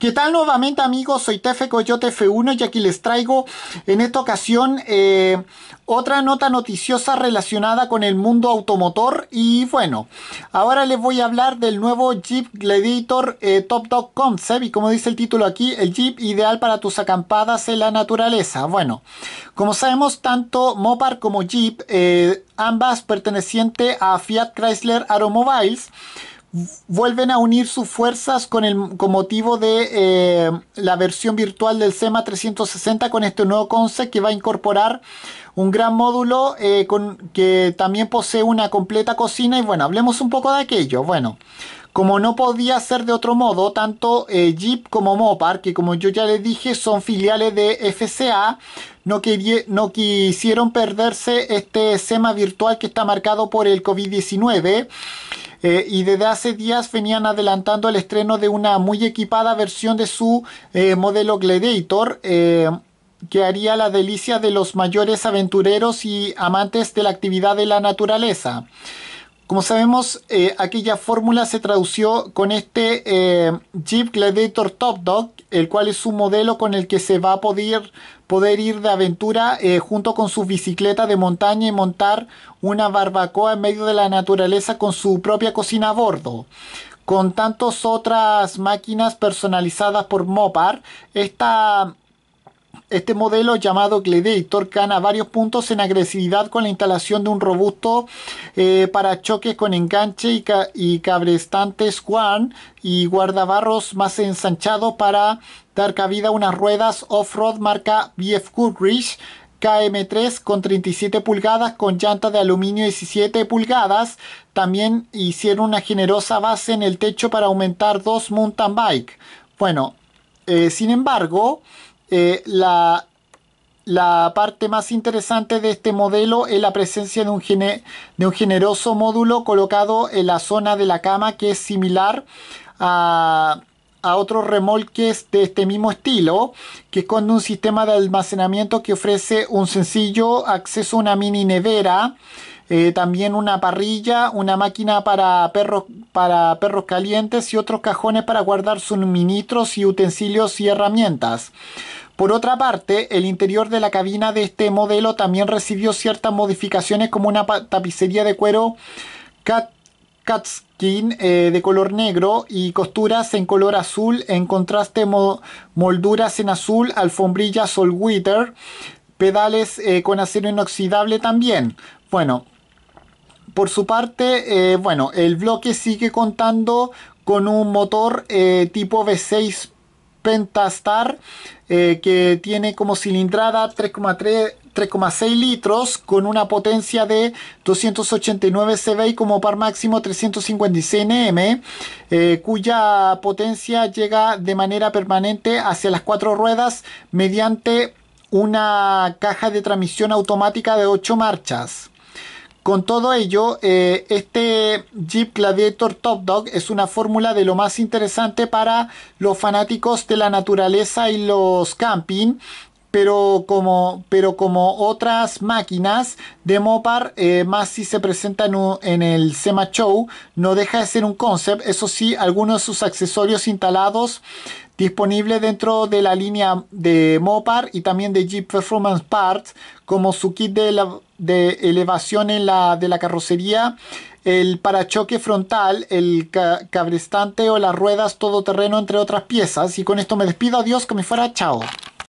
¿Qué tal nuevamente amigos? Soy Tefe Coyote F1 y aquí les traigo en esta ocasión eh, otra nota noticiosa relacionada con el mundo automotor y bueno, ahora les voy a hablar del nuevo Jeep Gladiator eh, Top Dog Concept y como dice el título aquí, el Jeep ideal para tus acampadas en la naturaleza. Bueno, como sabemos tanto Mopar como Jeep, eh, ambas pertenecientes a Fiat Chrysler Aeromobiles vuelven a unir sus fuerzas con, el, con motivo de eh, la versión virtual del SEMA 360 con este nuevo concept que va a incorporar un gran módulo eh, con, que también posee una completa cocina y bueno, hablemos un poco de aquello. Bueno, como no podía ser de otro modo, tanto eh, Jeep como Mopar, que como yo ya les dije son filiales de FCA, no, no quisieron perderse este SEMA virtual que está marcado por el COVID-19 eh, y desde hace días venían adelantando el estreno de una muy equipada versión de su eh, modelo Gladiator eh, que haría la delicia de los mayores aventureros y amantes de la actividad de la naturaleza. Como sabemos, eh, aquella fórmula se tradució con este eh, Jeep Gladiator Top Dog, el cual es un modelo con el que se va a poder, poder ir de aventura eh, junto con su bicicleta de montaña y montar una barbacoa en medio de la naturaleza con su propia cocina a bordo. Con tantas otras máquinas personalizadas por Mopar, esta este modelo llamado Gladiator gana varios puntos en agresividad con la instalación de un robusto eh, para choques con enganche y, cabrestantes One y guardabarros más ensanchados para dar cabida a unas ruedas off-road marca BF Goodrich KM3 con 37 pulgadas con llanta de aluminio 17 pulgadas. También hicieron una generosa base en el techo para aumentar dos mountain bike. Bueno, eh, sin embargo, eh, la, parte más interesante de este modelo es la presencia de un, de un generoso módulo colocado en la zona de la cama que es similar a, otros remolques de este mismo estilo, que con un sistema de almacenamiento que ofrece un sencillo acceso a una mini nevera, eh, también una parrilla, una máquina para perros, para perros calientes y otros cajones para guardar suministros y utensilios y herramientas. Por otra parte, el interior de la cabina de este modelo también recibió ciertas modificaciones como una tapicería de cuero cat Catskin eh, de color negro y costuras en color azul, en contraste molduras en azul, alfombrillas Solwitter, pedales eh, con acero inoxidable también. Bueno, por su parte, eh, bueno, el bloque sigue contando con un motor tipo V6 Pentastar eh, que tiene como cilindrada 3,6 litros con una potencia de 289 CV y como par máximo 356 Nm eh, cuya potencia llega de manera permanente hacia las cuatro ruedas mediante una caja de transmisión automática de 8 marchas. Con todo ello, eh, este Jeep Gladiator Top Dog es una fórmula de lo más interesante para los fanáticos de la naturaleza y los camping, pero como, otras máquinas de Mopar, eh, más si se presentan en, en, el SEMA Show, no deja de ser un concept. Eso sí, algunos de sus accesorios instalados disponible dentro de la línea de Mopar y también de Jeep Performance Parts, como su kit de, elevación en la, de la carrocería, el parachoque frontal, el cabrestante o las ruedas todoterreno, entre otras piezas. Y con esto me despido, adiós, que me fuera, chao.